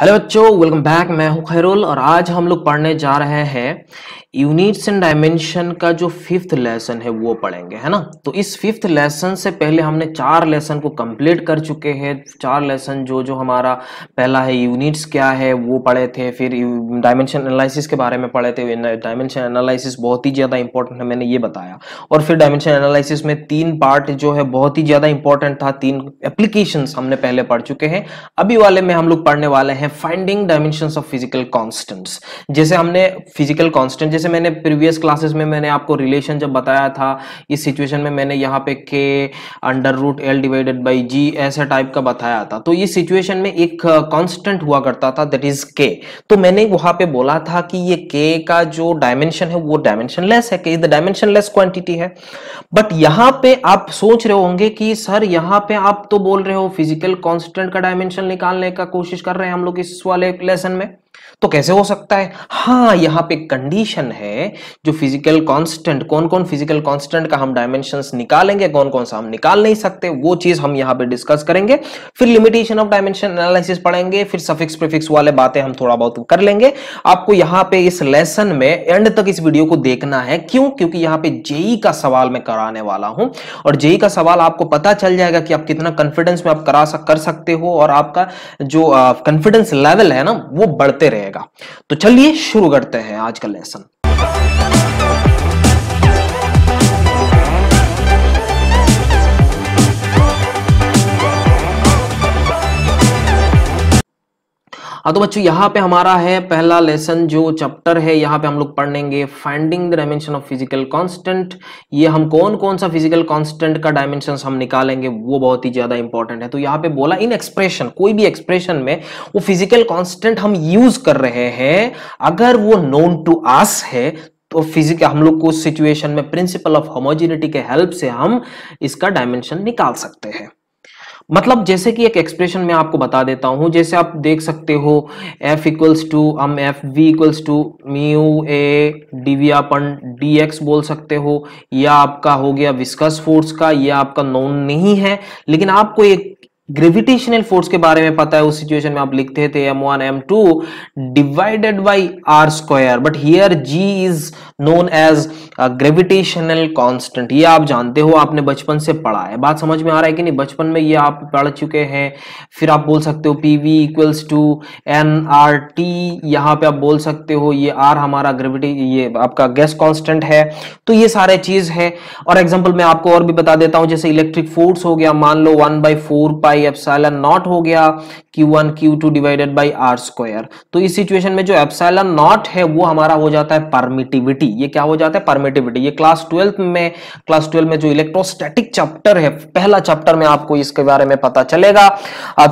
Hello बच्चों welcome back मैं हूं खैरुल और आज हम लोग पढ़ने जा रहे हैं यूनिट्स एंड डायमेंशन का जो फिफ्थ लेसन है वो पढ़ेंगे है ना तो इस फिफ्थ लेसन से पहले हमने चार लेसन को कंप्लीट कर चुके हैं चार लेसन जो जो हमारा पहला है यूनिट्स क्या है वो पढ़े थे फिर डायमेंशन एनालिसिस के बारे में पढ़े थे डायमेंशन एनालिसिस बहुत ही ज़्यादा इंपॉर्टेंट है मैंने ये बताया और फिर डायमेंशन एनालिसिस में तीन पार्ट जो है बहुत ही ज़्यादा इंपॉर्टेंट था तीन एप्लीकेशन हमने पहले पढ़ चुके हैं अभी वाले में हम लोग पढ़ने वाले हैं है finding dimension of physical constants जैसे हमने फिजिकल कॉन्स्टेंट जैसे मैंने प्रीवियस क्लासेस में मैंने आपको रिलेशन जब बताया था इस सिचुएशन में मैंने यहाँ पे के under root L divided by G ऐसे टाइप का बताया था तो इस सिचुएशन में एक कॉन्स्टेंट हुआ करता था दैट इज के तो मैंने वहां पर बोला था कि ये के का जो डायमेंशन है वो डायमेंशन लेस है के डायमेंशन लेस क्वान्टिटी है बट यहाँ पे आप सोच रहे होंगे कि सर यहाँ पे आप तो बोल रहे हो फिजिकल कॉन्स्टेंट का डायमेंशन निकालने का कोशिश कर रहे हैं हम लोग इस वाले लेसन में तो कैसे हो सकता है हाँ यहाँ पे कंडीशन है जो फिजिकल कांस्टेंट कौन कौन फिजिकल कांस्टेंट का हम डायमेंशन निकालेंगे कौन कौन सा हम निकाल नहीं सकते वो चीज हम यहाँ पे डिस्कस करेंगे फिर लिमिटेशन ऑफ डायमेंशन एनालिसिस पढ़ेंगे फिर सफिक्स प्रिफिक्स वाले बातें हम थोड़ा बहुत कर लेंगे आपको यहाँ पे इस लेसन में एंड तक इस वीडियो को देखना है क्यों क्योंकि यहाँ पे जेई e का सवाल मैं कराने वाला हूँ और जेई e का सवाल आपको पता चल जाएगा कि आप कितना कॉन्फिडेंस में आप करा सक, कर सकते हो और आपका जो कॉन्फिडेंस लेवल है ना वो बढ़ते रहे रहेगा तो चलिए शुरू करते हैं आज का लेसन हाँ तो बच्चों यहाँ पे हमारा है पहला लेसन जो चैप्टर है यहाँ पे हम लोग पढ़ेंगे finding the dimension of physical constant ये हम कौन कौन सा फिजिकल कांस्टेंट का डायमेंशन हम निकालेंगे वो बहुत ही ज्यादा इंपॉर्टेंट है तो यहाँ पे बोला इन एक्सप्रेशन कोई भी एक्सप्रेशन में वो फिजिकल कॉन्स्टेंट हम यूज कर रहे हैं अगर वो नोन टू आस है तो फिजिक हम लोग को सिचुएशन में प्रिंसिपल ऑफ होमोजिनिटी के हेल्प से हम इसका डायमेंशन निकाल सकते हैं मतलब जैसे कि एक एक्सप्रेशन मैं आपको बता देता हूं जैसे आप देख सकते हो एफ इक्वल्स टू हम F V equals to mu A D upon D X बोल सकते हो या आपका हो गया विस्कस फोर्स का या आपका नोन नहीं है लेकिन आपको एक ग्रेविटेशनल फोर्स के बारे में पता है उस सिचुएशन में आप लिखते थे M one M two divided by R square but here G is known as gravitational constant ये आप जानते हो आपने बचपन से पढ़ा है बात समझ में आ रहा है कि नहीं बचपन में ये आप पढ़ चुके हैं फिर आप बोल सकते हो P V equals to N R T यहाँ पे आप बोल सकते हो ये आर हमारा ग्रेविटी ये आपका गैस कांस्टेंट है तो ये सारे चीज है और एग्जाम्पल मैं आपको और भी बता देता हूँ जैसे इलेक्ट्रिक फोर्स हो गया मान लो one by four pi epsilon nought हो गया Q one Q two divided by R square तो इस सिचुएशन में जो एप्साइलन नॉट है वो हमारा हो जाता है परमिटिविटी परमिटिविटी ये क्या हो जाता है परमिटिविटी ये क्लास ट्वेल्थ में क्लास ट्वेल्थ में जो इलेक्ट्रोस्टैटिक चैप्टर है पहला चैप्टर में आपको इसके बारे में पता चलेगा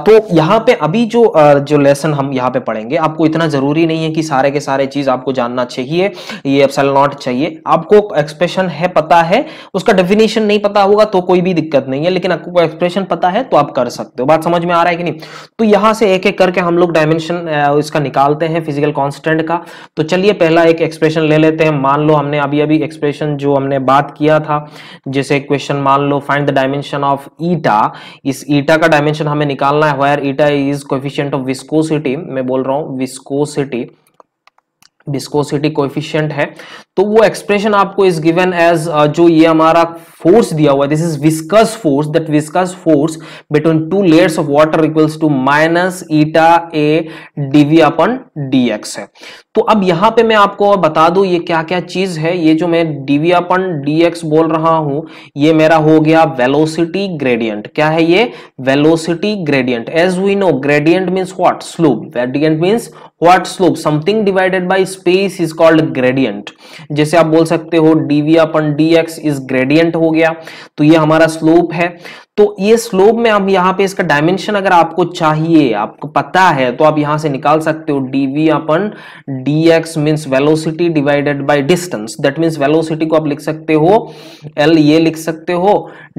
तो यहाँ पे अभी जो जो लेसन हम यहाँ पे पढ़ेंगे आपको इतना जरूरी नहीं है कि सारे के सारे चीज आपको जानना चाहिए ये एफसेल नॉट चाहिए आपको एक्सप्रेशन है पता है उसका डेफिनेशन नहीं पता होगा तो कोई भी दिक्कत नहीं है लेकिन आपको एक्सप्रेशन पता है तो आप कर सकते हो बात समझ में आ रहा है कि नहीं तो यहाँ से एक एक करके हम लोग डायमेंशन इसका निकालते हैं फिजिकल कॉन्स्टेंट का तो चलिए पहला एक एक्सप्रेशन ले लेते हैं मान लो हमने अभी अभी एक्सप्रेशन जो हमने बात किया था जैसे क्वेश्चन मान लो find the dimension of eta इस ईटा का डायमेंशन हमें निकालना है where eta is coefficient of viscosity मैं बोल रहा हूँ विस्कोसिटी विस्कोसिटी कोफिशियंट है तो वो एक्सप्रेशन आपको इज गिवन एज जो ये हमारा फोर्स दिया हुआ है this is viscous force that viscous force between two layers of water equals to minus eta A D V upon D X है तो अब यहां पे मैं आपको बता दू ये क्या क्या चीज है ये जो मैं डिवियापन डीएक्स बोल रहा हूं ये मेरा हो गया वेलोसिटी ग्रेडियंट क्या है ये velocity gradient as we know gradient means what slope gradient means what slope something divided by space is called gradient जैसे आप बोल सकते हो डिवियापन डीएक्स इज ग्रेडियंट हो गया तो ये हमारा स्लोप है तो ये स्लोप में आप यहाँ पे इसका डायमेंशन अगर आपको चाहिए आपको पता है तो आप यहां से निकाल सकते हो D V upon D X means velocity divided by distance that means velocity को आप लिख सकते हो एल ये लिख सकते हो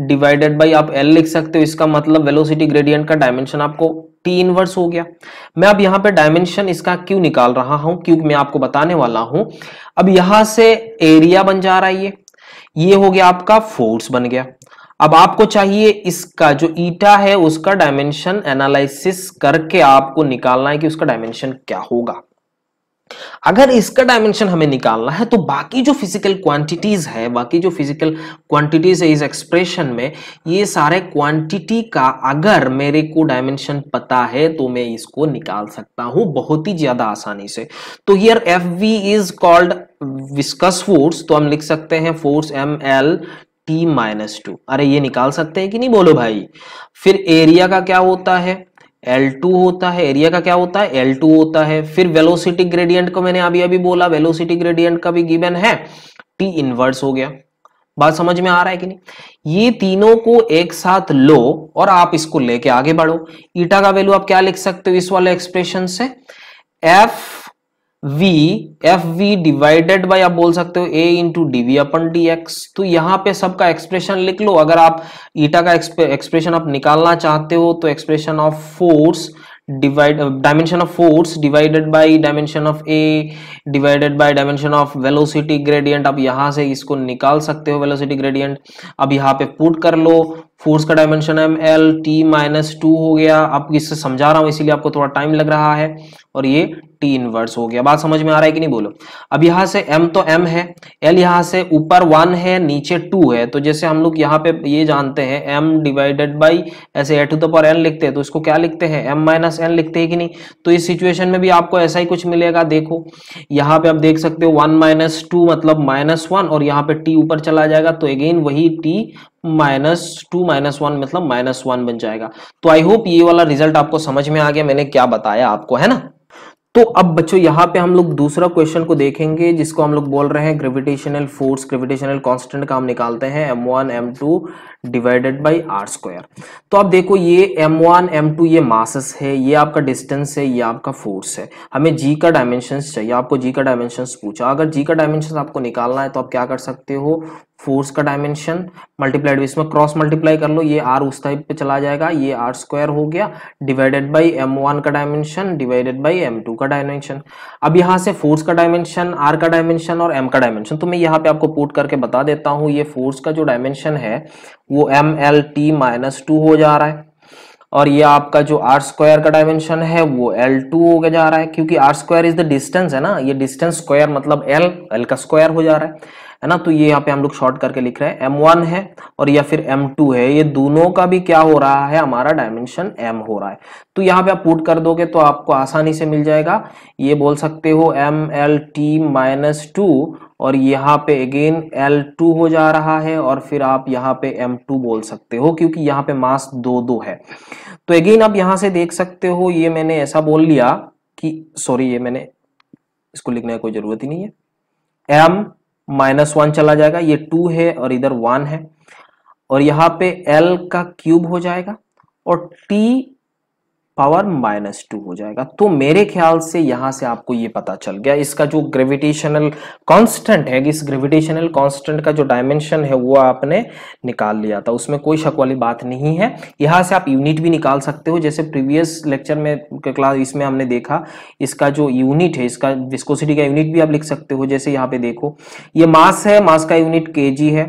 डिवाइडेड बाय आप एल लिख सकते हो इसका मतलब वेलोसिटी ग्रेडियंट का डायमेंशन आपको टी इनवर्स हो गया मैं अब यहां पे डायमेंशन इसका क्यों निकाल रहा हूं क्योंकि मैं आपको बताने वाला हूं अब यहां से एरिया बन जा रहा है ये ये हो गया आपका फोर्स बन गया अब आपको चाहिए इसका जो ईटा है उसका डायमेंशन एनालिसिस करके आपको निकालना है कि उसका डायमेंशन क्या होगा अगर इसका डायमेंशन हमें निकालना है तो बाकी जो फिजिकल क्वांटिटीज है बाकी जो फिजिकल क्वांटिटीज है इस एक्सप्रेशन में ये सारे क्वांटिटी का अगर मेरे को डायमेंशन पता है तो मैं इसको निकाल सकता हूं बहुत ही ज्यादा आसानी से तो here F V is called viscous force तो हम लिख सकते हैं force M L T minus two अरे ये निकाल सकते हैं कि नहीं बोलो भाई फिर एरिया का क्या होता है L2 होता है एरिया का क्या होता है L2 होता है फिर वेलोसिटी ग्रेडियंट को मैंने अभी अभी बोला वेलोसिटी ग्रेडियंट का भी गिवन है T इनवर्स हो गया बात समझ में आ रहा है कि नहीं ये तीनों को एक साथ लो और आप इसको लेके आगे बढ़ो ईटा का वैल्यू आप क्या लिख सकते हो इस वाले एक्सप्रेशन से F V F V divided by आप बोल सकते हो A into D V upon D X तो यहाँ पे सबका एक्सप्रेशन लिख लो अगर आप ईटा का एक्सप्रेशन आप निकालना चाहते हो तो expression of force divide dimension of force divided by dimension of A divided by dimension of velocity gradient आप यहाँ से इसको निकाल सकते हो वेलोसिटी ग्रेडियंट अब यहाँ पे पुट कर लो फोर्स का dimension M L T minus two हो गया आप इससे समझा रहा हूँ इसीलिए आपको थोड़ा टाइम लग रहा है और ये टी इनवर्स हो गया बात समझ में आ रहा है कि नहीं बोलो अब यहां से एम तो एम है एल यहां से ऊपर वन है नीचे टू है तो जैसे हम लोग यहाँ पे ये जानते हैं एम डिवाइडेड बाई ऐसे A to the power N लिखते हैं तो इसको क्या लिखते हैं एम माइनस एन लिखते हैं कि नहीं तो इस सिचुएशन में भी आपको ऐसा ही कुछ मिलेगा देखो यहाँ पे आप देख सकते हो वन माइनस टू मतलब माइनस वन और यहाँ पे टी ऊपर चला जाएगा तो अगेन वही T minus two minus one मतलब माइनस वन बन जाएगा तो आई होप ये वाला रिजल्ट आपको समझ में आ गया मैंने क्या बताया आपको है ना तो अब बच्चों यहाँ पे हम लोग दूसरा क्वेश्चन को देखेंगे जिसको हम लोग बोल रहे हैं ग्रेविटेशनल फोर्स ग्रेविटेशनल कांस्टेंट का हम निकालते हैं m1 m2 divided by r square तो आप देखो ये m1 m2 ये मासस है ये आपका डिस्टेंस है ये आपका फोर्स है हमें g का डायमेंशन चाहिए आपको g का डायमेंशन पूछा अगर g का डायमेंशन आपको निकालना है तो आप क्या कर सकते हो फोर्स का डायमेंशन मल्टीप्लाइड इसमें क्रॉस मल्टीप्लाई कर लो ये आर उस टाइप पे चला जाएगा ये आर स्क्वायर हो गया डिवाइडेड बाई एम वन का dimension divided by M two का डायमेंशन अब यहाँ से फोर्स का डायमेंशन आर का डायमेंशन और एम का डायमेंशन तो मैं यहाँ पे आपको पुट करके बता देता हूँ ये फोर्स का जो डायमेंशन है वो M L T minus two हो जा रहा है और ये आपका जो आर स्क्वायर का डायमेंशन है वो एल टू हो गया जा रहा है क्योंकि R square is the distance है ना ये डिस्टेंस स्क्वायर मतलब एल एल का स्क्वायर हो जा रहा है है ना तो ये यहाँ पे हम लोग शॉर्ट करके लिख रहे हैं वन है और या फिर टू है ये दोनों का भी क्या हो रहा है हमारा डायमेंशन एम हो रहा है तो यहाँ पे आप पुट कर दोगे तो आपको आसानी से मिल जाएगा ये बोल सकते हो M L T minus two और यहाँ पे अगेन L2 हो जा रहा है और फिर आप यहाँ पे M2 बोल सकते हो क्योंकि यहाँ पे मास दो दो है तो अगेन आप यहाँ से देख सकते हो ये मैंने ऐसा बोल लिया कि सॉरी ये मैंने इसको लिखने की कोई जरूरत ही नहीं है एम माइनस वन चला जाएगा ये टू है और इधर वन है और यहाँ पे एल का क्यूब हो जाएगा और टी पावर माइनस टू हो जाएगा तो मेरे ख्याल से यहाँ से आपको ये पता चल गया इसका जो ग्रेविटेशनल कांस्टेंट है इस ग्रेविटेशनल कांस्टेंट का जो डायमेंशन है वो आपने निकाल लिया था उसमें कोई शक वाली बात नहीं है यहाँ से आप यूनिट भी निकाल सकते हो जैसे प्रीवियस लेक्चर में क्लास इसमें हमने देखा इसका जो यूनिट है इसका विस्कोसिटी का यूनिट भी आप लिख सकते हो जैसे यहाँ पे देखो ये मास है मास का यूनिट के है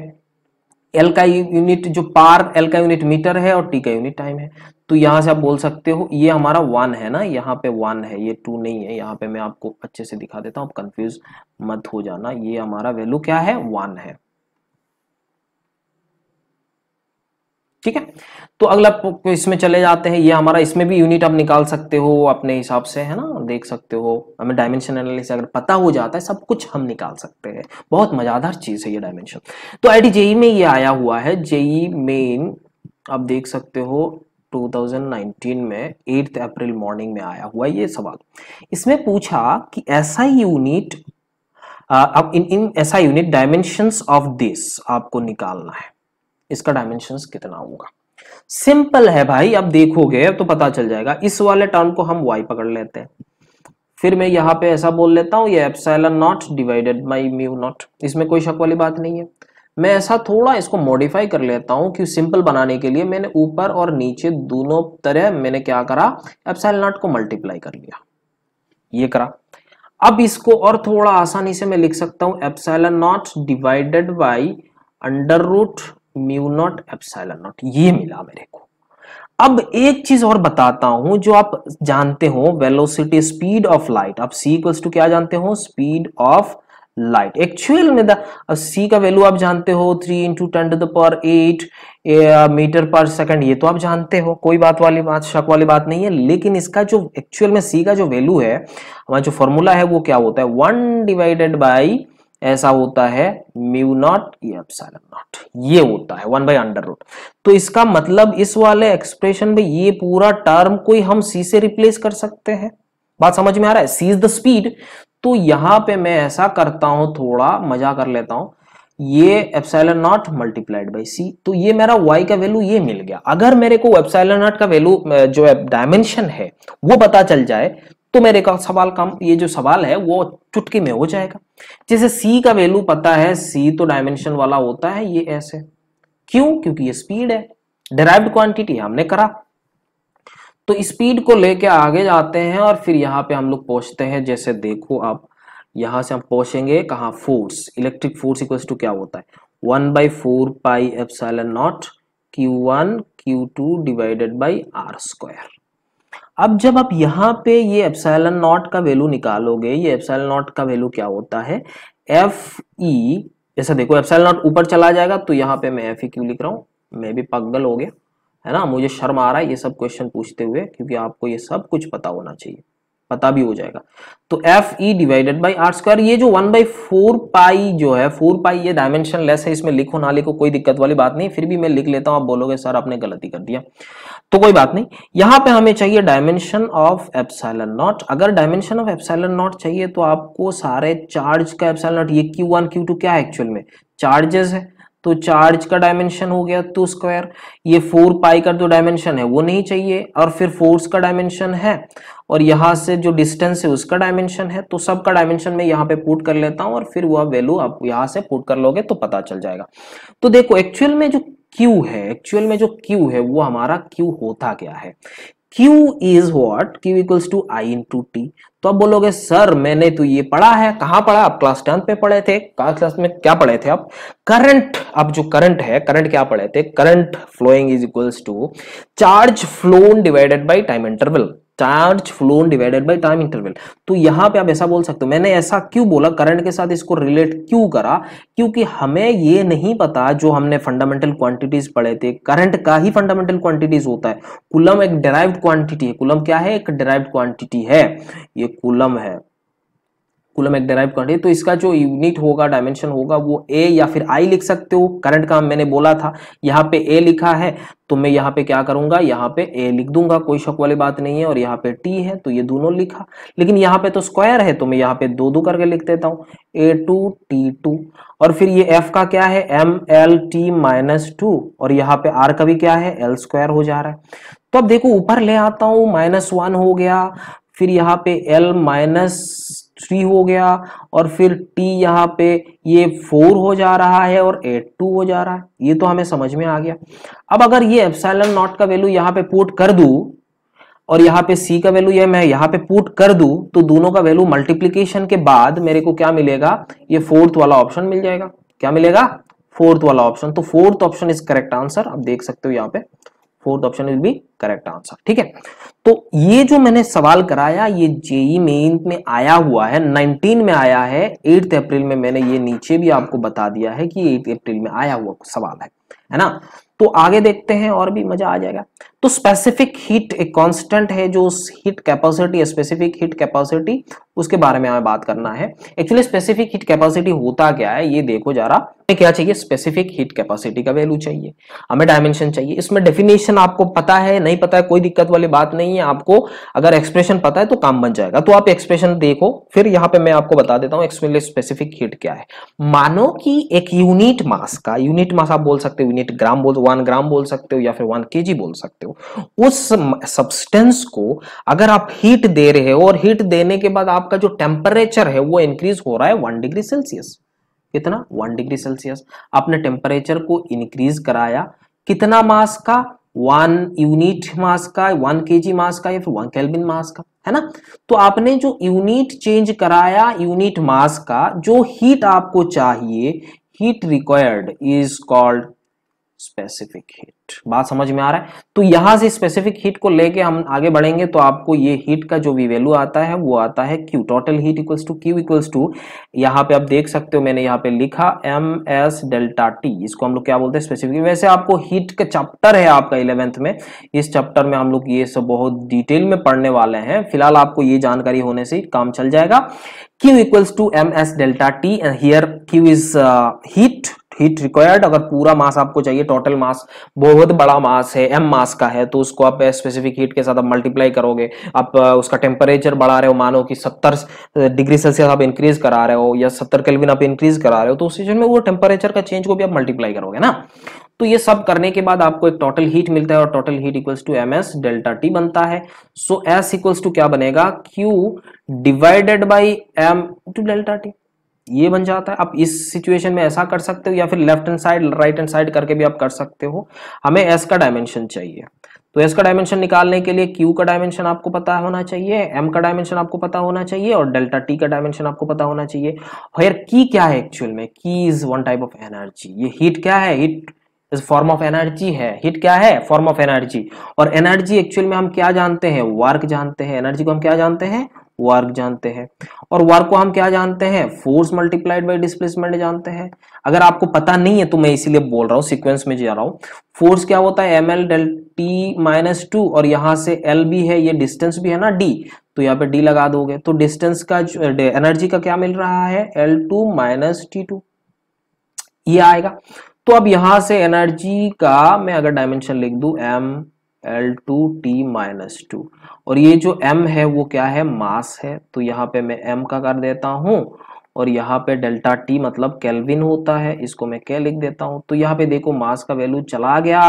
एल का यूनिट जो पार एल का यूनिट मीटर है और टी का यूनिट टाइम है तो यहाँ से आप बोल सकते हो ये हमारा वन है ना यहाँ पे वन है ये टू नहीं है यहाँ पे मैं आपको अच्छे से दिखा देता हूँ आप कंफ्यूज मत हो जाना ये हमारा वैल्यू क्या है वन है ठीक है तो अगला इसमें चले जाते हैं ये हमारा इसमें भी यूनिट आप निकाल सकते हो अपने हिसाब से है ना देख सकते हो हमें डायमेंशन एनालिसिस अगर पता हो जाता है सब कुछ हम निकाल सकते हैं बहुत मजादार चीज़ है ये डायमेंशन तो आई जेई e में ये आया हुआ है जेई मेन e आप देख सकते हो 2019 में 8 अप्रैल मॉर्निंग में आया हुआ ये सवाल इसमें पूछा कि ऐसा यूनिट अब इन इन ऐसा यूनिट डायमेंशंस ऑफ दिस आपको निकालना है इसका डायमेंशन कितना होगा सिंपल है भाई अब देखोगे तो पता चल जाएगा इस वाले टर्म को हम वाई पकड़ लेते हैं फिर मैं यहाँ पे ऐसा बोल लेता हूँ ये epsilon nought divided by mu nought इसमें कोई शक वाली बात नहीं है मैं ऐसा थोड़ा इसको मॉडिफाई कर लेता हूँ कि सिंपल बनाने के लिए मैंने ऊपर और नीचे दोनों तरह मैंने क्या करा एप्साइल नॉट को मल्टीप्लाई कर लिया ये करा अब इसको और थोड़ा आसानी से मैं लिख सकता हूँ epsilon nought divided by under root mu nought epsilon nought ये मिला मेरे को अब एक चीज और बताता हूं जो आप जानते हो वेलोसिटी स्पीड ऑफ लाइट आप सी इक्वल्स टू क्या जानते हो स्पीड ऑफ लाइट एक्चुअल में सी का वैल्यू आप जानते हो three into ten to the power eight metre per second ये तो आप जानते हो कोई बात वाली बात शक वाली बात नहीं है लेकिन इसका जो एक्चुअल में सी का जो वैल्यू है हमारा जो फॉर्मूला है वो क्या होता है वन डिवाइडेड बाई ऐसा होता है म्यू नॉट ये नॉट ये होता है वन बाई अंडर रूट तो इसका मतलब इस वाले एक्सप्रेशन में ये पूरा टर्म कोई हम सी से रिप्लेस कर सकते हैं बात समझ में आ रहा है सी इज द स्पीड तो यहां पे मैं ऐसा करता हूं थोड़ा मजा कर लेता हूं ये epsilon nought multiplied by C तो ये मेरा वाई का वैल्यू ये मिल गया अगर मेरे को एप्साइलन नॉट का वैल्यू जो डायमेंशन है वो पता चल जाए तो मेरे का सवाल कम ये जो सवाल है वो चुटकी में हो जाएगा जैसे सी का वैल्यू पता है सी तो डायमेंशन वाला होता है ये ऐसे क्यों क्योंकि ये स्पीड है डिराइव क्वांटिटी हमने करा तो स्पीड को लेके आगे जाते हैं और फिर यहाँ पे हम लोग पहुंचते हैं जैसे देखो आप यहां से हम पहुंचेंगे कहा force electric force equal to क्या होता है one by four pi F nought Q one Q two divided by R square अब जब आप यहाँ पे ये एप्साइलन नॉट का वैल्यू निकालोगे ये एप्साइलन नॉट का वैल्यू क्या होता है एफ ई e, जैसा देखो एप्साइलन नॉट ऊपर चला जाएगा तो यहाँ पे मैं एफ ई e क्यू लिख रहा हूँ मैं भी पगल हो गया है ना मुझे शर्म आ रहा है ये सब क्वेश्चन पूछते हुए क्योंकि आपको ये सब कुछ पता होना चाहिए पता भी हो जाएगा तो F E divided by R square ये जो वन बाई फोर पाई जो है फोर पाई ये डायमेंशन लेस है इसमें लिखो ना लिखो कोई दिक्कत वाली बात नहीं फिर भी मैं लिख लेता हूं आप बोलोगे सर आपने गलती कर दिया तो कोई बात नहीं यहां पे हमें चाहिए डायमेंशन ऑफ एप्साइलन नॉट अगर डायमेंशन ऑफ एप्साइलन नॉट चाहिए तो आपको सारे चार्ज का एप्साइलन नॉट ये क्यू वन क्यू टू क्या है एक्चुअल में चार्जेस है तो चार्ज का डायमेंशन हो गया टू स्क्वायर ये फोर पाई का जो डायमेंशन है वो नहीं चाहिए और फिर फोर्स का डायमेंशन है और यहां से जो डिस्टेंस है उसका डायमेंशन है तो सबका डायमेंशन मैं यहाँ पे पुट कर लेता हूँ और फिर वह वैल्यू आप यहाँ से पुट कर लोगे तो पता चल जाएगा तो देखो एक्चुअल में जो क्यू है एक्चुअल में जो क्यू है वो हमारा क्यू होता क्या है Q is what Q equals to I into T तो आप बोलोगे सर मैंने तो ये पढ़ा है कहाँ पढ़ा आप क्लास टेंथ में पढ़े थे क्लास में क्या पढ़े थे आप करंट अब जो करंट है करंट क्या पढ़े थे current flowing is equals to charge flown divided by time interval charge flown divided by time interval तो यहाँ पे आप ऐसा बोल सकते हो मैंने ऐसा क्यों बोला करंट के साथ इसको रिलेट क्यों करा क्योंकि हमें ये नहीं पता जो हमने फंडामेंटल क्वांटिटीज पढ़े थे करंट का ही फंडामेंटल क्वांटिटीज होता है कुलम एक डिराइव क्वांटिटी है कुलम क्या है एक डिराइव क्वांटिटी है ये कुलम है कूलम एक डेराइव कर करंट तो इसका जो यूनिट होगा डायमेंशन होगा वो ए या फिर आई लिख सकते हो करंट का मैंने बोला था यहाँ पे ए लिखा है तो मैं यहाँ पे क्या करूंगा यहाँ पे ए लिख दूंगा कोई शक वाली बात नहीं है और यहाँ पे टी है तो ये दोनों लिखा लेकिन यहाँ पे तो स्क्वायर है तो मैं यहाँ पे दो दो करके लिख देता हूँ ए टू टी टू और फिर ये एफ का क्या है M L T minus two और यहाँ पे आर का भी क्या है एल स्क्वायर हो जा रहा है तो अब देखो ऊपर ले आता हूं माइनस वन हो गया फिर यहाँ पे एल माइनस थ्री हो गया और फिर टी यहाँ पे ये फोर हो जा रहा है और एट टू हो जा रहा है ये तो हमें समझ में आ गया अब अगर ये एप्साइलन नॉट का वैल्यू यहाँ पे पुट कर दू और यहाँ पे c का वैल्यू ये मैं यहाँ पे पुट कर दू तो दोनों का वैल्यू मल्टीप्लीकेशन के बाद मेरे को क्या मिलेगा ये फोर्थ वाला ऑप्शन मिल जाएगा क्या मिलेगा फोर्थ वाला ऑप्शन तो fourth option is correct answer आप देख सकते हो यहाँ पे fourth option is be correct answer ठीक है तो ये जो मैंने सवाल कराया ये जेई मेन में आया हुआ है 19 में आया है 8 अप्रैल में मैंने ये नीचे भी आपको बता दिया है कि 8 अप्रैल में आया हुआ सवाल है है ना तो आगे देखते हैं और भी मजा आ जाएगा तो स्पेसिफिक हीट एक कांस्टेंट है जो उस heat capacity specific heat capacity उसके बारे में हमें बात करना है एक्चुअली स्पेसिफिक हीट कैपेसिटी होता क्या है ये देखो जरा हमें क्या चाहिए स्पेसिफिक हीट कैपेसिटी का वैल्यू चाहिए हमें डायमेंशन चाहिए इसमें डेफिनेशन आपको पता है नहीं पता है कोई दिक्कत वाली बात नहीं है आपको अगर एक्सप्रेशन पता है तो काम बन जाएगा तो आप एक्सप्रेशन देखो फिर यहाँ पे मैं आपको बता देता हूँ एक्सप्लेन स्पेसिफिक हीट क्या है मानो कि एक यूनिट मास का यूनिट मास आप बोल सकते हो यूनिट ग्राम बोल वन ग्राम बोल सकते हो या फिर वन के बोल सकते हो हो उस सब्सटेंस को अगर आप हीट दे रहे हो और हीट देने के बाद आपका जो टेम्परेचर है वो इंक्रीज हो रहा है वन डिग्री सेल्सियस कितना वन डिग्री सेल्सियस आपने टेम्परेचर को इंक्रीज कराया कितना मास का वन यूनिट मास का वन के मास का या फिर वन केल्विन मास का है ना तो आपने जो यूनिट चेंज कराया यूनिट मास का जो हीट आपको चाहिए heat required is called specific heat बात समझ में आ रहा है तो यहां से स्पेसिफिक हीट को लेके हम आगे बढ़ेंगे तो आपको ये हीट का जो भी वैल्यू आता है वो आता है Q total heat equals to Q equals to यहाँ पे आप देख सकते हो मैंने यहाँ पे लिखा एम एस डेल्टा टी इसको हम लोग क्या बोलते हैं स्पेसिफिक वैसे आपको हीट का चैप्टर है आपका इलेवेंथ में इस चैप्टर में हम लोग ये सब बहुत डिटेल में पढ़ने वाले हैं फिलहाल आपको ये जानकारी होने से काम चल जाएगा Q equals to M S delta T here Q is heat heat required अगर पूरा मास आपको चाहिए टोटल मास बहुत बड़ा मास है एम मास का है तो उसको आप स्पेसिफिक हीट के साथ आप मल्टीप्लाई करोगे आप उसका टेम्परेचर बढ़ा रहे हो मानो कि सत्तर डिग्री सेल्सियस आप इंक्रीज करा रहे हो या सत्तर केल्विन आप इंक्रीज करा रहे हो तो उस सीजन में वो टेम्परेचर का चेंज को भी आप मल्टीप्लाई करोगे ना तो ये सब करने के बाद आपको एक टोटल हीट मिलता है और total heat equals to M S delta T बनता है सो एस इक्वल्स टू क्या बनेगा Q divided by M two delta T ये बन जाता है आप इस सिचुएशन में ऐसा कर सकते हो या फिर left hand side right hand side करके भी आप कर सकते हो हमें एस का डायमेंशन चाहिए तो एस का डायमेंशन निकालने के लिए क्यू का डायमेंशन आपको पता होना चाहिए एम का डायमेंशन आपको पता होना चाहिए और डेल्टा टी का डायमेंशन आपको पता होना चाहिए और की क्या है एक्चुअल में की is one type of energy ये हीट क्या है heat is form of energy है हीट क्या है फॉर्म ऑफ एनर्जी और एनर्जी एक्चुअल में हम क्या जानते हैं वर्क जानते हैं एनर्जी को हम क्या जानते हैं वर्क जानते हैं और वर्क को हम क्या जानते हैं फोर्स मल्टीप्लाइड बाई डिस्प्लेसमेंट जानते हैं अगर आपको पता नहीं है तो मैं इसीलिए बोल रहा हूँ सिक्वेंस में जा रहा हूँ फोर्स क्या होता है M L del T minus two और यहाँ से एल भी है ये डिस्टेंस भी है ना डी तो यहाँ पे डी लगा दोगे तो डिस्टेंस का एनर्जी का क्या मिल रहा है L two minus T two ये आएगा तो अब यहां से एनर्जी का मैं अगर डायमेंशन लिख दू M L two T minus two और ये जो एम है वो क्या है मास है तो यहाँ पे मैं एम का कर देता हूँ और यहाँ पे डेल्टा टी मतलब केल्विन होता है इसको मैं क्या लिख देता हूँ तो यहाँ पे देखो मास का वैल्यू चला गया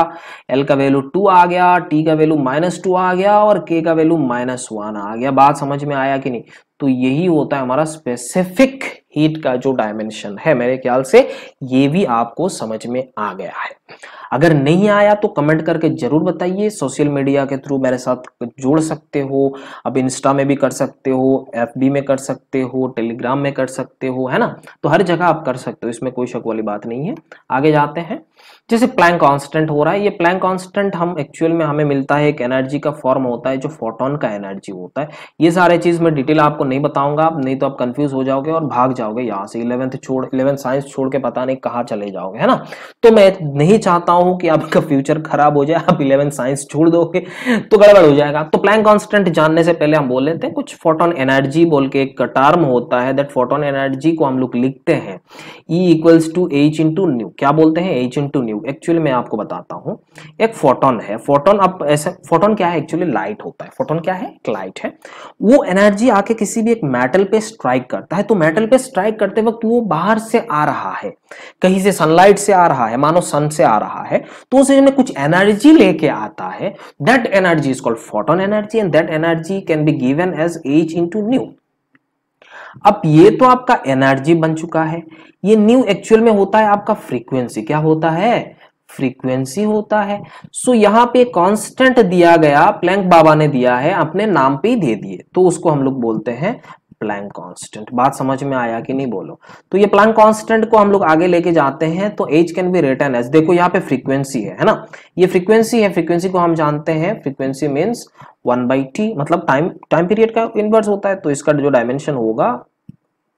एल का वैल्यू टू आ गया टी का वैल्यू माइनस टू आ गया और के का वैल्यू माइनस वन आ गया बात समझ में आया कि नहीं तो यही होता है हमारा स्पेसिफिक हीट का जो डायमेंशन है मेरे ख्याल से ये भी आपको समझ में आ गया है अगर नहीं आया तो कमेंट करके जरूर बताइए सोशल मीडिया के थ्रू मेरे साथ जोड़ सकते हो अब इंस्टा में भी कर सकते हो एफ में कर सकते हो टेलीग्राम में कर सकते हो है ना तो हर जगह आप कर सकते हो इसमें कोई शक वाली बात नहीं है आगे जाते हैं जैसे प्लैंक कांस्टेंट हो रहा है ये प्लैंक कांस्टेंट हम एक्चुअल में हमें मिलता है एक एनर्जी का फॉर्म होता है जो फोटोन का एनर्जी होता है ये सारे चीज मैं डिटेल आपको नहीं बताऊंगा आप नहीं तो आप कंफ्यूज हो जाओगे और भाग जाओगे यहाँ से इलेवंथ छोड़ इलेवंथ साइंस छोड़ के पता नहीं कहाँ चले जाओगे है ना तो मैं नहीं चाहता हूँ कि आपका फ्यूचर खराब हो जाए आप इलेवंथ साइंस छोड़ दोगे तो गड़बड़ हो जाएगा तो प्लैंक कॉन्स्टेंट जानने से पहले हम बोल लेते हैं कुछ फोटोन एनर्जी बोल के एक टर्म होता है दैट फोटोन एनर्जी को हम लोग लिखते हैं E equals to H into nu क्या बोलते हैं H into two nu actually मैं आपको बताता हूँ एक फोटोन है फोटोन अब ऐसे फोटोन क्या है एक्चुअली लाइट होता है फोटोन क्या है एक लाइट है वो एनर्जी आके किसी भी एक मेटल पे स्ट्राइक करता है तो मेटल पे स्ट्राइक करते वक्त वो बाहर से आ रहा है कहीं से सनलाइट से आ रहा है मानो सन से आ रहा है तो उसे जो कुछ एनर्जी लेके आता है that energy is called photon energy and that energy can be given as H into nu अब ये तो आपका एनर्जी बन चुका है ये न्यू एक्चुअल में होता है आपका फ्रीक्वेंसी क्या होता है फ्रीक्वेंसी होता है सो यहाँ पे कांस्टेंट दिया गया प्लैंक बाबा ने दिया है अपने नाम पे ही दे दिए तो उसको हम लोग बोलते हैं प्लैंक कांस्टेंट बात समझ में आया कि नहीं बोलो तो ये प्लैंक कांस्टेंट को हम लोग आगे लेके जाते हैं तो as can be written as देखो यहाँ पे फ्रीक्वेंसी है है ना ये फ्रीक्वेंसी है फ्रीक्वेंसी को हम जानते हैं frequency means one by T मतलब टाइम टाइम पीरियड का इन्वर्स होता है तो इसका जो डायमेंशन होगा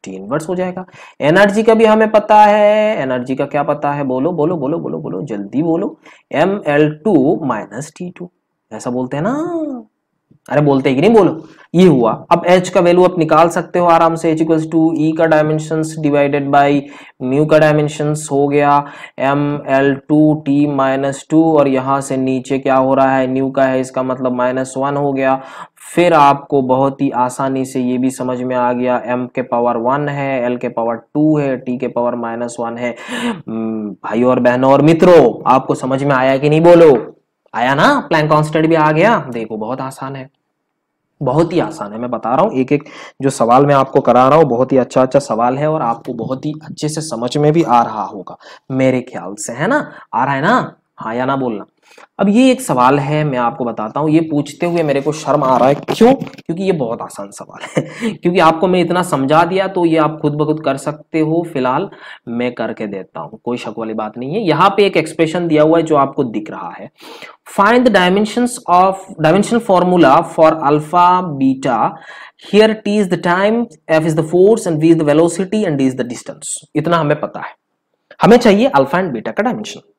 टी इनवर्स हो जाएगा एनर्जी का भी हमें पता है एनर्जी का क्या पता है बोलो बोलो बोलो बोलो बोलो जल्दी बोलो M L two minus T two ऐसा बोलते हैं ना अरे बोलते कि नहीं बोलो ये हुआ अब एच का वैल्यू आप निकाल सकते हो आराम से एच इक्वल टू ई का डायमेंशन डिवाइडेड बाई म्यू का डायमेंशन हो गया M L two T minus two और यहां से नीचे क्या हो रहा है न्यू का है इसका मतलब माइनस वन हो गया फिर आपको बहुत ही आसानी से ये भी समझ में आ गया एम के पावर वन है एल के पावर टू है टी के पावर माइनस वन है hmm, भाई और बहनों और मित्रों आपको समझ में आया कि नहीं बोलो आया ना प्लैंक कांस्टेंट भी आ गया देखो बहुत आसान है बहुत ही आसान है मैं बता रहा हूँ एक एक जो सवाल मैं आपको करा रहा हूँ बहुत ही अच्छा अच्छा सवाल है और आपको बहुत ही अच्छे से समझ में भी आ रहा होगा मेरे ख्याल से है ना आ रहा है ना हाँ या ना बोलना अब ये एक सवाल है मैं आपको बताता हूँ ये पूछते हुए मेरे को शर्म आ रहा है क्यों क्योंकि ये बहुत आसान सवाल है क्योंकि आपको मैं इतना समझा दिया तो ये आप खुद ब खुद कर सकते हो फिलहाल मैं करके देता हूँ कोई शक वाली बात नहीं है यहाँ पे एक एक्सप्रेशन दिया हुआ है जो आपको दिख रहा है find the dimension of dimension formula for alpha beta here T is the time F is the force and V is the velocity and is the distance इतना हमें पता है हमें चाहिए अल्फा एंड बीटा का डायमेंशन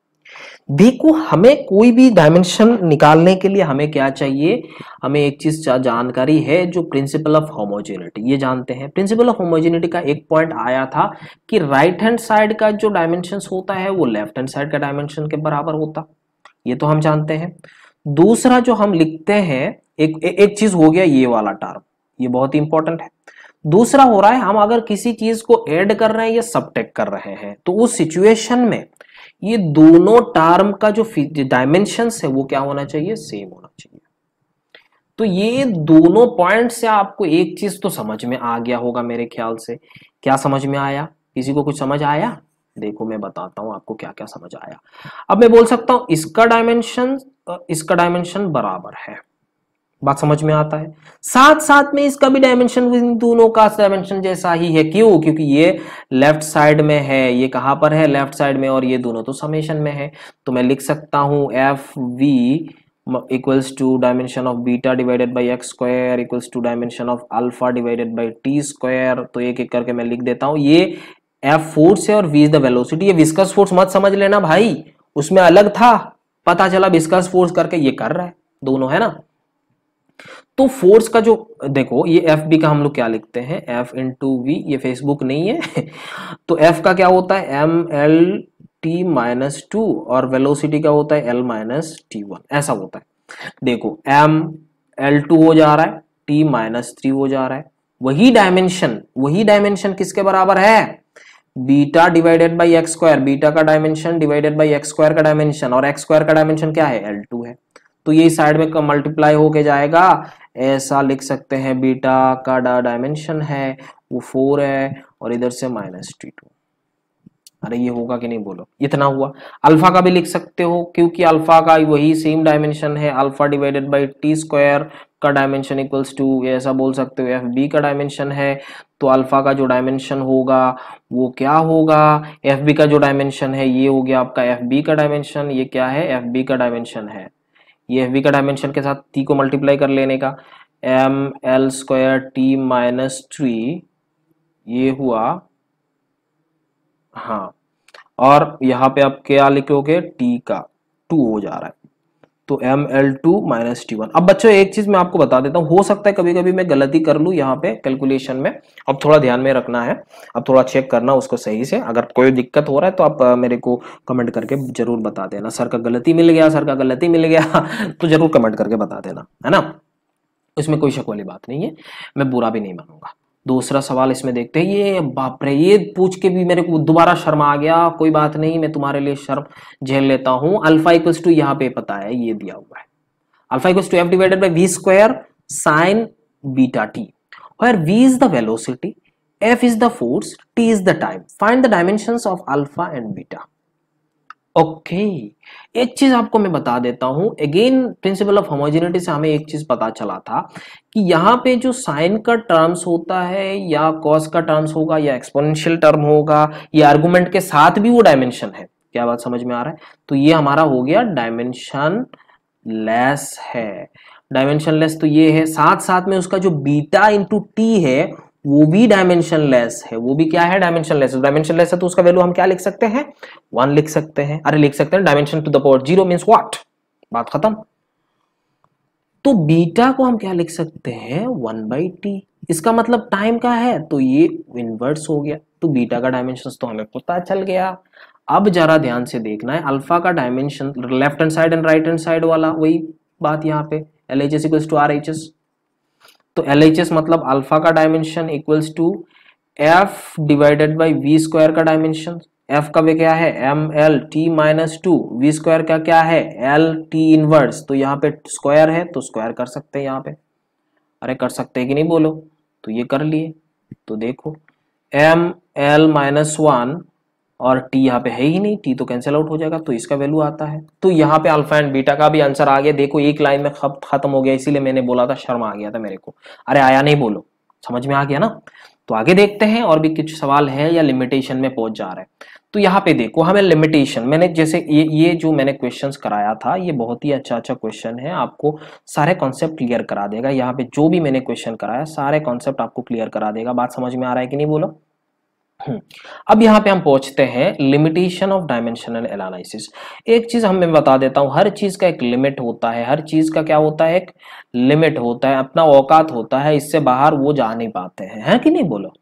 बी को हमें कोई भी डायमेंशन निकालने के लिए हमें क्या चाहिए हमें एक चीज जानकारी है जो प्रिंसिपल ऑफ होमोजेनिटी ये जानते हैं प्रिंसिपल ऑफ होमोजेनिटी का एक पॉइंट आया था कि राइट हैंड साइड का जो डायमेंशन होता है वो लेफ्ट हैंड साइड का डायमेंशन के बराबर होता ये तो हम जानते हैं दूसरा जो हम लिखते हैं एक ए, एक चीज हो गया ये वाला टर्म ये बहुत ही इंपॉर्टेंट है दूसरा हो रहा है हम अगर किसी चीज को ऐड कर रहे हैं या सब कर रहे हैं तो उस सिचुएशन में ये दोनों टर्म का जो डायमेंशन है वो क्या होना चाहिए सेम होना चाहिए तो ये दोनों पॉइंट से आपको एक चीज तो समझ में आ गया होगा मेरे ख्याल से क्या समझ में आया किसी को कुछ समझ आया देखो मैं बताता हूं आपको क्या क्या समझ आया अब मैं बोल सकता हूं इसका डायमेंशन इसका डायमेंशन बराबर है बात समझ में आता है साथ साथ में इसका भी डायमेंशन इन दोनों का डायमेंशन जैसा ही है क्यों क्योंकि ये लेफ्ट साइड में है ये कहां पर है लेफ्ट साइड में और ये दोनों तो समेशन में है तो मैं लिख सकता हूं F V equals to dimension of beta divided by X square equals to dimension of alpha divided by T square तो एक एक करके मैं लिख देता हूं ये एफ फोर्स है और वी इज द वेलोसिटी ये विस्कस फोर्स मत समझ लेना भाई उसमें अलग था पता चला विस्कस फोर्स करके ये कर रहा है दोनों है ना तो फोर्स का जो देखो ये एफ डी का हम लोग क्या लिखते हैं एफ इन टू वी ये फेसबुक नहीं है तो एफ का क्या होता है M L T minus two और वेलोसिटी क्या होता है एल माइनस टी वन ऐसा होता है देखो एम एल टू हो जा रहा है टी माइनस थ्री हो जा रहा है वही डायमेंशन वही डायमेंशन किसके बराबर है beta divided by X square beta का dimension divided by X square का डायमेंशन और एक्स स्क्वायर का डायमेंशन क्या है एल टू है तो ये साइड में मल्टीप्लाई होके जाएगा ऐसा लिख सकते हैं बीटा का डायमेंशन है वो फोर है और इधर से माइनस टी टू अरे ये होगा कि नहीं बोलो इतना हुआ अल्फा का भी लिख सकते हो क्योंकि अल्फा का वही सेम डायमेंशन है alpha divided by T square का डायमेंशन इक्वल्स टू ऐसा बोल सकते हो एफ बी का डायमेंशन है तो अल्फा का जो डायमेंशन होगा वो क्या होगा एफ बी का जो डायमेंशन है ये हो गया आपका एफ बी का डायमेंशन ये क्या है एफ बी का डायमेंशन है ये एफ का डायमेंशन के साथ टी को मल्टीप्लाई कर लेने का M L square T minus three ये हुआ हाँ और यहाँ पे आप क्या लिखोगे टी का टू हो जा रहा है तो M L two minus T one अब बच्चों एक चीज मैं आपको बता देता हूँ हो सकता है कभी कभी मैं गलती कर लूँ यहाँ पे कैलकुलेशन में अब थोड़ा ध्यान में रखना है अब थोड़ा चेक करना उसको सही से अगर कोई दिक्कत हो रहा है तो आप मेरे को कमेंट करके जरूर बता देना सर का गलती मिल गया सर का गलती मिल गया तो जरूर कमेंट करके बता देना है ना इसमें कोई शक वाली बात नहीं है मैं बुरा भी नहीं मानूंगा दूसरा सवाल इसमें देखते हैं ये बाप रे ये पूछ के भी मेरे को दोबारा शर्म आ गया कोई बात नहीं मैं तुम्हारे लिए शर्म झेल लेता हूं अल्फा इक्वल्स टू यहाँ पे पता है ये दिया हुआ है alpha equals to F divided by V square sine beta T और V is the velocity F is the force T is the time find the dimension of alpha and beta okay okay. एक चीज आपको मैं बता देता हूं again principle of homogeneity से हमें एक चीज पता चला था कि यहाँ पे जो साइन का टर्म्स होता है या कॉस का टर्म्स होगा या एक्सपोनेंशियल टर्म होगा या आर्गूमेंट के साथ भी वो डायमेंशन है क्या बात समझ में आ रहा है तो ये हमारा हो गया डायमेंशन लेस है डायमेंशन लेस तो ये है साथ साथ में उसका जो बीटा इंटू टी है वो भी डायमेंशन लेस है वो भी क्या है डायमेंशन लेस डायमेंशन लेस है तो उसका वैल्यू हम क्या लिख सकते हैं वन लिख सकते हैं अरे लिख सकते हैं dimension to the power zero mean what बात खत्म तो बीटा को हम क्या लिख सकते हैं वन बाई टी इसका मतलब टाइम का है तो ये इनवर्स हो गया तो बीटा का डायमेंशन तो हमें पता चल गया अब जरा ध्यान से देखना है अल्फा का dimension left hand side and right hand side वाला वही बात यहाँ पे L H S equals to R H S तो एल मतलब अल्फा का dimension equals to F divided by V square का डायमेंशन एफ का भी क्या है M L T minus two V square का क्या है एल टी इनवर्स तो यहाँ पे स्क्वायर है तो स्क्वायर कर सकते हैं यहाँ पे अरे कर सकते हैं कि नहीं बोलो तो ये कर लिए तो देखो एम एल माइनस वन और टी यहाँ पे है ही नहीं टी तो कैंसिल आउट हो जाएगा तो इसका वैल्यू आता है तो यहाँ पे अल्फा एंड बीटा का भी आंसर आ गया देखो एक लाइन में खत्म हो गया इसीलिए मैंने बोला था शर्मा आ गया था मेरे को अरे आया नहीं बोलो समझ में आ गया ना तो आगे देखते हैं और भी कुछ सवाल है या लिमिटेशन में पहुंच जा रहे हैं तो यहाँ पे देखो हमें लिमिटेशन मैंने जैसे ये ये जो मैंने क्वेश्चन कराया था ये बहुत ही अच्छा अच्छा क्वेश्चन है आपको सारे कॉन्सेप्ट क्लियर करा देगा यहाँ पे जो भी मैंने क्वेश्चन कराया सारे कॉन्सेप्ट आपको क्लियर करा देगा बात समझ में आ रहा है कि नहीं बोलो हम्म। अब यहाँ पे हम पहुंचते हैं लिमिटेशन ऑफ डायमेंशनल एनालिसिस एक चीज हमें बता देता हूं हर चीज का एक लिमिट होता है हर चीज का क्या होता है एक लिमिट होता है अपना औकात होता है इससे बाहर वो जा नहीं पाते हैं है कि नहीं बोलो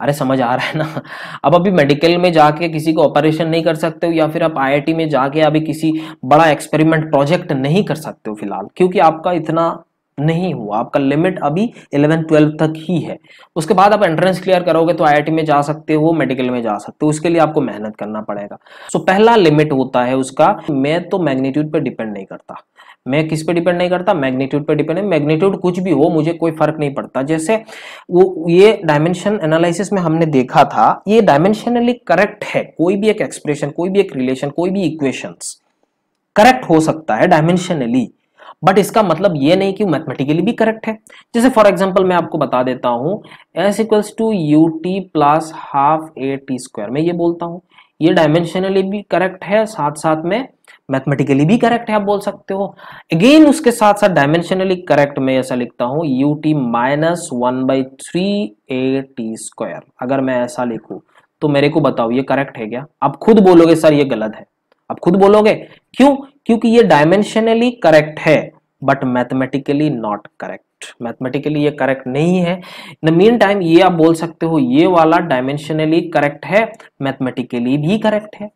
अरे समझ आ रहा है ना अब अभी मेडिकल में जाके किसी को ऑपरेशन नहीं कर सकते हो या फिर आप आईआईटी में जाके अभी किसी बड़ा एक्सपेरिमेंट प्रोजेक्ट नहीं कर सकते हो फिलहाल क्योंकि आपका इतना नहीं हुआ आपका लिमिट अभी इलेवन ट्वेल्व तक ही है उसके बाद आप एंट्रेंस क्लियर करोगे तो आईआईटी में जा सकते हो मेडिकल में जा सकते हो उसके लिए आपको मेहनत करना पड़ेगा सो so, पहला लिमिट होता है उसका मैं तो मैग्नीट्यूड पर डिपेंड नहीं करता मैं किस पे डिपेंड नहीं करता मैग्नीट्यूड पे डिपेंड है मैग्नीट्यूड कुछ भी हो मुझे कोई फर्क नहीं पड़ता जैसे वो ये डायमेंशन एनालिसिस में हमने देखा था ये डायमेंशनली करेक्ट है कोई भी एक एक्सप्रेशन कोई भी एक रिलेशन कोई भी इक्वेशंस करेक्ट हो सकता है डायमेंशनली बट इसका मतलब ये नहीं कि मैथमेटिकली भी करेक्ट है जैसे फॉर एग्जाम्पल मैं आपको बता देता हूँ S equals to U T plus half A T square मैं ये बोलता हूँ ये डायमेंशनली भी करेक्ट है साथ साथ में मैथमेटिकली भी करेक्ट है आप बोल सकते हो अगेन उसके साथ साथ डायमेंशनली करेक्ट मैं ऐसा लिखता हूँ U T minus one by three A T square अगर मैं ऐसा लिखूँ तो मेरे को बताओ ये करेक्ट है क्या आप खुद बोलोगे सर ये गलत है आप खुद बोलोगे क्यों क्योंकि ये डायमेंशनली करेक्ट है but mathematically not correct mathematically ये करेक्ट नहीं है इन द मीन टाइम ये आप बोल सकते हो ये वाला डायमेंशनली करेक्ट है मैथमेटिकली भी करेक्ट है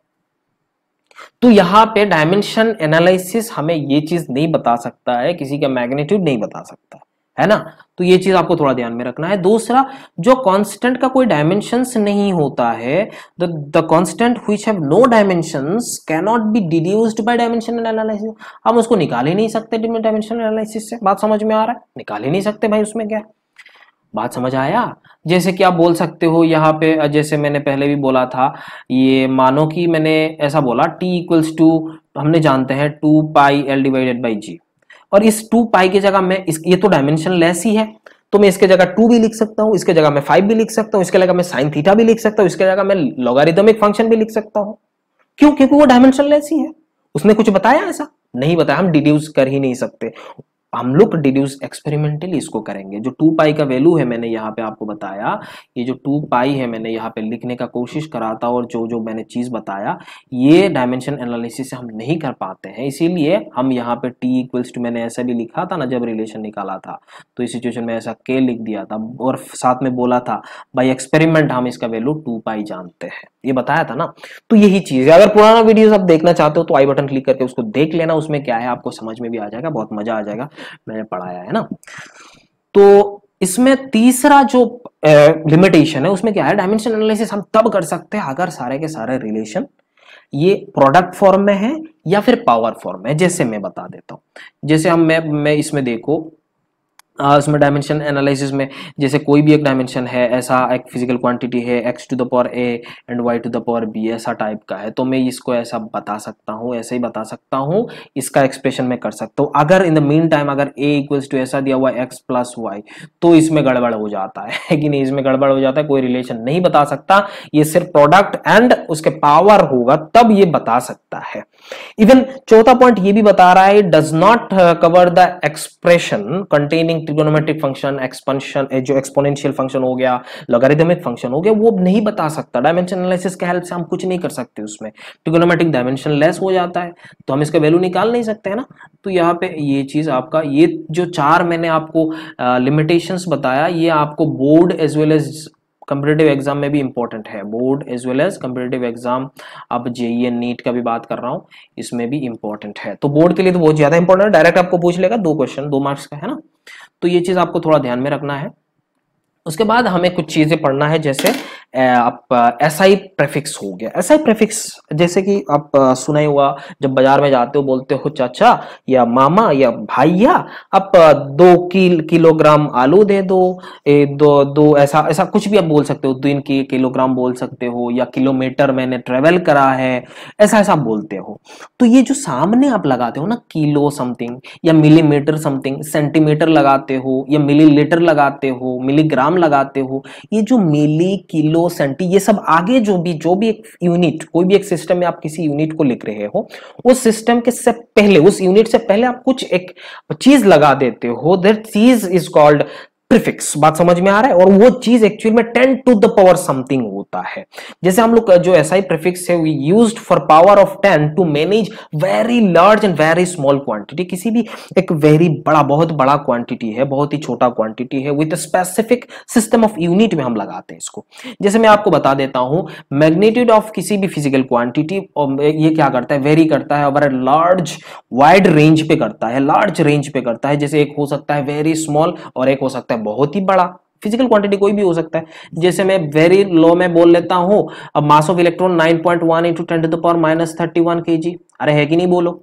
तो यहां पे डायमेंशन एनालिसिस हमें ये चीज नहीं बता सकता है किसी का मैग्नेट्यूड नहीं बता सकता है ना तो ये चीज आपको थोड़ा ध्यान में रखना है दूसरा जो कांस्टेंट का कोई डायमेंशन नहीं होता है the constant which have no dimensions can not be deduced by dimension analysis हम उसको निकाल ही नहीं सकते डायमेंशन एनालिसिस से बात समझ में आ रहा है निकाल ही नहीं सकते भाई उसमें क्या बात समझ आया जैसे कि आप बोल सकते हो यहाँ पे जैसे मैंने पहले भी बोला था ये मानो कि मैंने ऐसा बोला टी इक्वल्स टू हमने जानते हैं two pi L divided by G और इस टू पाई की जगह मैं इस ये तो डायमेंशन लेस ही है तो मैं इसके जगह टू भी लिख सकता हूँ इसके जगह मैं फाइव भी लिख सकता हूँ इसके जगह मैं साइन थीटा भी लिख सकता हूँ इसके जगह मैं लॉगारिदमिक फंक्शन भी लिख सकता हूँ क्यों क्योंकि वो डायमेंशन लेस ही है उसने कुछ बताया ऐसा नहीं बताया हम डिड्यूस कर ही नहीं सकते हम लोग डिड्यूस एक्सपेरिमेंटली इसको करेंगे जो टू पाई का वैल्यू है मैंने यहाँ पे आपको बताया ये जो टू पाई है मैंने यहाँ पे लिखने का कोशिश करा था और जो जो मैंने चीज़ बताया ये डायमेंशन एनालिसिस से हम नहीं कर पाते हैं इसीलिए हम यहाँ पे टी इक्वल्स टू मैंने ऐसा भी लिखा था ना जब रिलेशन निकाला था तो इस सिचुएशन में ऐसा के लिख दिया था और साथ में बोला था बाई एक्सपेरिमेंट हम इसका वैल्यू टू पाई जानते हैं ये बताया था ना तो यही चीज़ है अगर पुराना वीडियो आप देखना चाहते हो तो आई बटन क्लिक करके उसको देख लेना उसमें क्या है आपको समझ में भी आ जाएगा बहुत मजा आ जाएगा मैंने पढ़ाया है ना तो इसमें तीसरा जो लिमिटेशन है उसमें क्या है डायमेंशन एनालिसिस हम तब कर सकते हैं अगर सारे के सारे रिलेशन ये प्रोडक्ट फॉर्म में है या फिर पावर फॉर्म में जैसे मैं बता देता हूं जैसे हम मैं मैं इसमें देखो उसमें डायमेंशन एनालिसिस में जैसे कोई भी एक डायमेंशन है ऐसा एक फिजिकल क्वांटिटी है X to the power A and Y to the power B ऐसा टाइप का है तो मैं इसको ऐसा बता सकता हूँ ऐसे ही बता सकता हूँ इसका एक्सप्रेशन मैं कर सकता हूँ अगर इन द मीन टाइम अगर ए इक्वल्स टू ऐसा दिया हुआ एक्स प्लस वाई तो इसमें गड़बड़ हो जाता है कि नहीं इसमें गड़बड़ हो जाता है कोई रिलेशन नहीं बता सकता ये सिर्फ प्रोडक्ट एंड उसके पावर होगा तब ये बता सकता है इवन चौथा पॉइंट ये भी बता रहा है does not cover the expression containing trigonometric function expansion जो एक्सपोनेंशियल फंक्शन हो गया लगारिदमिक फंक्शन हो गया वो नहीं बता सकता डायमेंशन एनालिसिस के हेल्प से हम कुछ नहीं कर सकते उसमें ट्रिग्नोमेट्रिक डायमेंशन लेस हो जाता है तो हम इसका वैल्यू निकाल नहीं सकते है ना तो यहाँ पे ये चीज़ आपका ये जो चार मैंने आपको लिमिटेशंस बताया ये आपको board as well as competitive exam में भी इंपॉर्टेंट है board as well as competitive exam अब जेई एन नीट का भी बात कर रहा हूँ इसमें भी इंपॉर्टेंट है तो बोर्ड के लिए तो बहुत ज्यादा इंपॉर्टेंट है डायरेक्ट आपको पूछ लेगा दो क्वेश्चन दो मार्क्स का है ना तो ये चीज़ आपको थोड़ा ध्यान में रखना है उसके बाद हमें कुछ चीज़ें पढ़ना है जैसे आप एस आई प्रेफिक्स हो गया एस आई प्रेफिक्स जैसे कि आप सुना ही हुआ जब बाजार में जाते हो बोलते हो चाचा या मामा या भाइया आप दो किल किलोग्राम आलू दे दो ए, दो दो ऐसा ऐसा कुछ भी आप बोल सकते हो दिन की किलोग्राम बोल सकते हो या किलोमीटर मैंने ट्रेवल करा है ऐसा ऐसा बोलते हो तो ये जो सामने आप लगाते हो ना किलो समथिंग या मिलीमीटर समथिंग सेंटीमीटर लगाते हो या मिलीलीटर लगाते हो मिलीग्राम लगाते हो ये जो मिली किलो किलोस सेंटी ये सब आगे जो भी जो भी एक यूनिट कोई भी एक सिस्टम में आप किसी यूनिट को लिख रहे हो उस सिस्टम के से पहले उस यूनिट से पहले आप कुछ एक चीज लगा देते हो दैट चीज इज कॉल्ड प्रिफिक्स बात समझ में आ रहा है और वो चीज एक्चुअल में ten to the power something होता है जैसे हम लोग जो एस आई प्रिफिक्स है we use for power of ten to manage very large and very small quantity किसी भी एक वेरी बड़ा बहुत बड़ा क्वांटिटी है बहुत ही छोटा क्वांटिटी है with specific system of unit में हम लगाते हैं इसको जैसे मैं आपको बता देता हूं मैग्नेट्यूड ऑफ किसी भी फिजिकल क्वांटिटी ये क्या करता है वेरी करता है और लार्ज वाइड रेंज पे करता है लार्ज रेंज पे करता है जैसे एक हो सकता है वेरी स्मॉल और एक हो सकता है बहुत ही बड़ा फिजिकल क्वांटिटी कोई भी हो सकता है जैसे मैं वेरी लो में बोल लेता हूँ अब mass of electron 9.1 point one into ten to power minus thirty one K G अरे है कि नहीं बोलो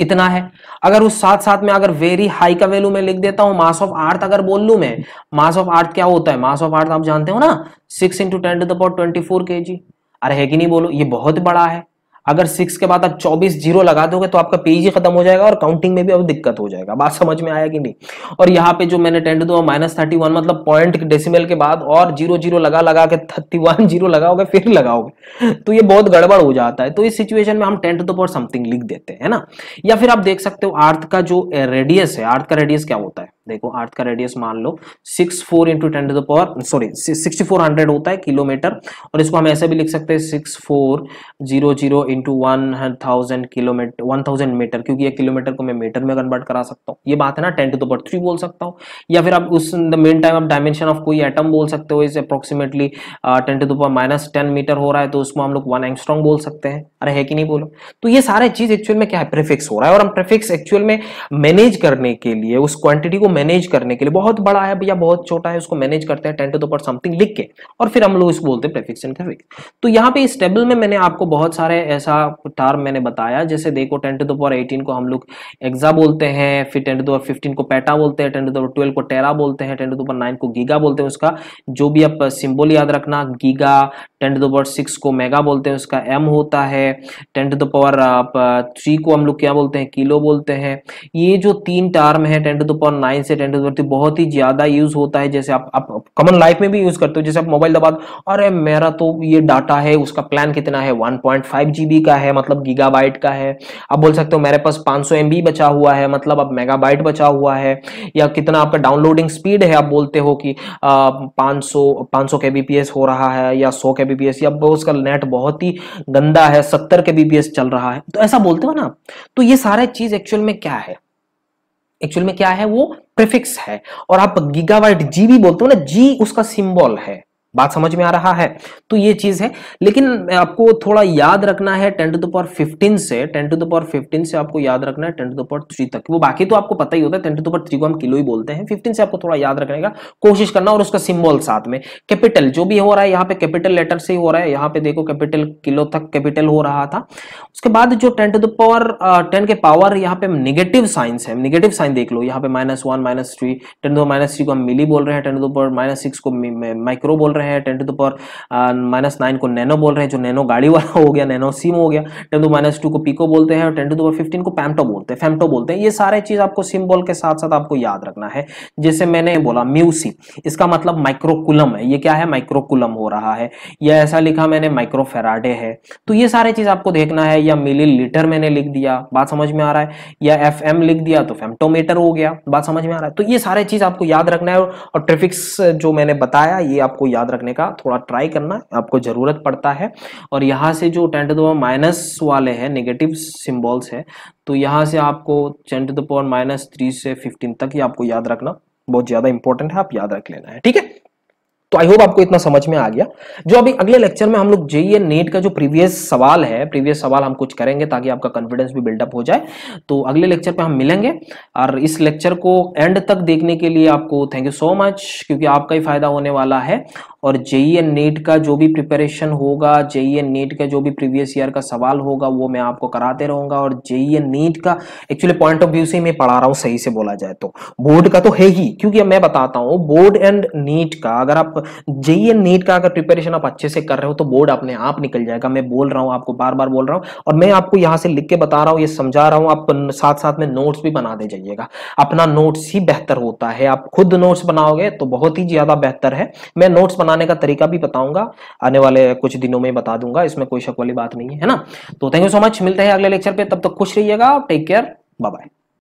इतना है अगर उस साथ साथ में अगर वेरी हाई का वैल्यू मैं लिख देता हूँ मास ऑफ आर्थ अगर बोल लू मैं मास ऑफ आर्थ क्या होता है मास ऑफ आर्थ आप जानते हो ना six into ten to the power twenty four K G अरे है कि नहीं बोलो ये बहुत बड़ा है अगर सिक्स के बाद आप चौबीस जीरो लगा दोगे तो आपका पेज ही खत्म हो जाएगा और काउंटिंग में भी अब दिक्कत हो जाएगा बात समझ में आया कि नहीं और यहाँ पे जो मैंने टेंट दो माइनस थर्टी वन मतलब पॉइंट डेसिमल के बाद और जीरो जीरो लगा लगा के थर्टी वन जीरो लगाओगे फिर लगाओगे तो ये बहुत गड़बड़ हो जाता है तो इस सिचुएशन में हम टेंट दो पर समथिंग लिख देते हैं ना या फिर आप देख सकते हो आर्थ का जो रेडियस है आर्थ का रेडियस क्या होता है देखो अर्थ का रेडियस मान लो six four into ten to the power sorry sixty four hundred होता है किलोमीटर और इसको हम ऐसे भी लिख सकते हैं six four zero zero into one thousand kilometre one thousand metre क्योंकि ये किलोमीटर को मैं मीटर में कन्वर्ट करा सकता हूँ ये बात है ना ten to the power three बोल सकता हूँ या फिर आप उस द मेन टाइम आप डायमेंशन ऑफ कोई एटम बोल सकते हो इस approximately ten to the power minus ten metre हो रहा है तो उसको हम लोग वन एंगस्ट्रॉन्ग बोल सकते हैं अरे है कि नहीं बोलो तो ये सारे चीज एक्चुअल में क्या है प्रीफिक्स हो रहा है और हम प्रीफिक्स एक्चुअल में मैनेज करने के लिए उस क्वांटिटी को मैनेज करने के लिए बहुत बड़ा है या बहुत छोटा है उसको मैनेज करते हैं टेन टू दर समथिंग लिख के और फिर हम लोग इसको बोलते हैं प्रीफिक्स एंड प्रीफिक्स तो यहाँ पे इस टेबल में मैंने आपको बहुत सारे ऐसा टर्म मैंने बताया जैसे देखो टेन टू दर एटीन को हम लोग एग्जा बोलते हैं फिर टेन टू दर फिफ्टीन को पैटा बोलते हैं टेन टू दर ट्वेल्व को टेरा बोलते हैं टेन टू दर नाइन को गीगा बोलते हैं उसका जो भी आप सिंबल याद रखना giga ten to the six को मेगा बोलते हैं उसका एम होता है है टेन टू तो द पावर आप थ्री को हम लोग क्या बोलते हैं किलो बोलते हैं ये जो तीन टर्म है ten to the power nine से टेन टू दी बहुत ही ज्यादा यूज होता है जैसे आप आप कॉमन लाइफ में भी यूज करते हो जैसे आप मोबाइल दबा अरे मेरा तो ये डाटा है उसका प्लान कितना है वन पॉइंट फाइव जीबी का है मतलब गीगाबाइट का है आप बोल सकते हो मेरे पास पांच सौ एम बी बचा हुआ है मतलब अब मेगाबाइट बचा हुआ है या कितना आपका डाउनलोडिंग स्पीड है आप बोलते हो कि पांच सौ पांच सौ के बी पी एस हो रहा है या सौ के बी पी एस या उसका नेट बहुत ही गंदा है सत्तर के बीबीएस चल रहा है तो ऐसा बोलते हो ना तो ये सारे चीज एक्चुअल में क्या है एक्चुअल में क्या है वो प्रिफिक्स है और आप गीगावाइट जी भी बोलते हो ना जी उसका सिंबल है बात समझ में आ रहा है तो ये चीज है लेकिन आपको थोड़ा याद रखना है टेन टू द फिफ्टीन से टेन टू द फिफ्टीन से आपको याद रखना है टेन टू द थ्री तक वो बाकी तो आपको पता ही होता है टेन टू द थ्री को हम किलो ही बोलते हैं फिफ्टीन से आपको थोड़ा याद रखने का कोशिश करना और उसका सिम्बॉल साथ में कैपिटल जो भी हो रहा है यहाँ पे कैपिटल लेटर से ही हो रहा है यहाँ पे देखो कैपिटल किलो तक कैपिटल हो रहा था उसके बाद जो टेन टू दावर टेन के पावर यहाँ पे निगेटिव साइंस है निगेटिव साइन देख लो यहाँ पे minus one minus three ten to minus three को हम मिली बोल रहे हैं ten to power minus six को माइक्रो बोल रहे हैं रहे हैं ten to the power minus nine को नैनो बोल रहे हैं जो नैनो गाड़ी वाला हो गया नैनो सिम हो गया टेन टू माइनस टू को पीको बोलते हैं और टेन टू द फिफ्टीन को पैमटो बोलते हैं फैमटो बोलते हैं ये सारे चीज आपको सिम्बॉल के साथ साथ आपको याद रखना है जैसे मैंने बोला म्यूसी इसका मतलब माइक्रोकुलम है ये क्या है माइक्रोकुलम हो रहा है या ऐसा लिखा मैंने माइक्रोफेराडे है तो ये सारे चीज आपको देखना है या मिली लीटर मैंने लिख दिया बात समझ में आ रहा है या एफ लिख दिया तो फेमटोमीटर हो गया बात समझ में आ रहा है तो ये सारे चीज आपको याद रखना है और ट्रैफिक्स जो मैंने बताया ये आपको याद रखने का थोड़ा ट्राई करना आपको ज़रूरत पड़ता है और यहाँ से जो टेन टू दावर माइनस वाले हैं नेगेटिव सिम्बॉल्स है तो यहाँ से आपको ten to the power minus three से फिफ्टीन तक ही आपको याद रखना बहुत ज़्यादा इंपॉर्टेंट है आप याद रख लेना है ठीक है तो आई होप आपको इतना समझ में आ गया जो अभी अगले लेक्चर में हम लोग जेई नेट e का जो प्रीवियस सवाल है प्रीवियस सवाल हम कुछ करेंगे ताकि आपका कॉन्फिडेंस भी बिल्डअप हो जाए तो अगले लेक्चर पे हम मिलेंगे और इस लेक्चर को एंड तक देखने के लिए आपको थैंक यू सो मच क्योंकि आपका ही फायदा होने वाला है और जेई नेट e का जो भी प्रिपरेशन होगा जेई नेट e का जो भी प्रीवियस ईयर का सवाल होगा वो मैं आपको कराते रहूंगा और जेई नेट का एक्चुअली पॉइंट ऑफ व्यू से मैं पढ़ा रहा हूँ सही से बोला जाए तो बोर्ड का तो है ही क्योंकि मैं बताता हूँ बोर्ड एंड नीट का अगर आप आप नीट का अगर प्रिपरेशन आप अच्छे से कर रहे हो तो बोर्ड अपने आप निकल जाएगा मैं बोल रहा हूँ आपको बार बार बोल रहा हूँ और मैं आपको यहाँ से लिख के बता रहा हूँ ये समझा रहा हूँ आप साथ साथ में नोट्स भी बना दे जाइएगा अपना नोट्स ही बेहतर होता है आप खुद नोट्स बनाओगे तो बहुत ही ज्यादा बेहतर है मैं नोट्स बनाने का तरीका भी बताऊंगा आने वाले कुछ दिनों में बता दूंगा इसमें कोई शक वाली बात नहीं है ना तो थैंक यू सो मच मिलते हैं अगले लेक्चर पे तब तक खुश रहिएगा टेक केयर बाय बाय